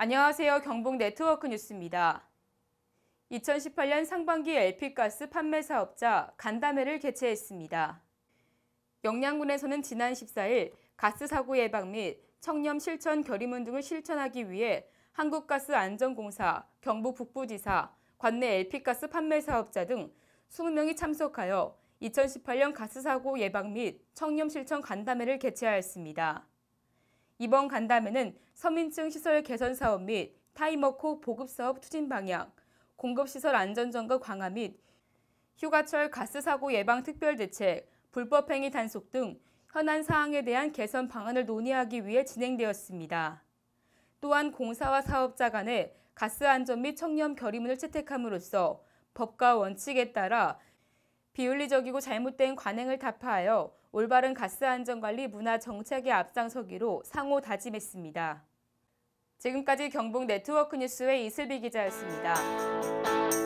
안녕하세요. 경북 네트워크 뉴스입니다. 2018년 상반기 LP가스 판매 사업자 간담회를 개최했습니다. 영양군에서는 지난 14일 가스 사고 예방 및 청렴 실천 결의문 등을 실천하기 위해 한국가스 안전공사, 경북 북부지사, 관내 LP가스 판매 사업자 등 20명이 참석하여 2018년 가스 사고 예방 및 청렴 실천 간담회를 개최하였습니다. 이번 간담회는 서민층 시설 개선 사업 및 타이머코 보급 사업 추진 방향, 공급시설 안전점검 강화 및 휴가철 가스 사고 예방 특별 대책, 불법 행위 단속 등 현안 사항에 대한 개선 방안을 논의하기 위해 진행되었습니다. 또한 공사와 사업자 간의 가스 안전 및 청렴 결의문을 채택함으로써 법과 원칙에 따라 비윤리적이고 잘못된 관행을 타파하여 올바른 가스 안전관리 문화 정책에 앞장서기로 상호 다짐했습니다. 지금까지 경북 네트워크 뉴스의 이슬비 기자였습니다.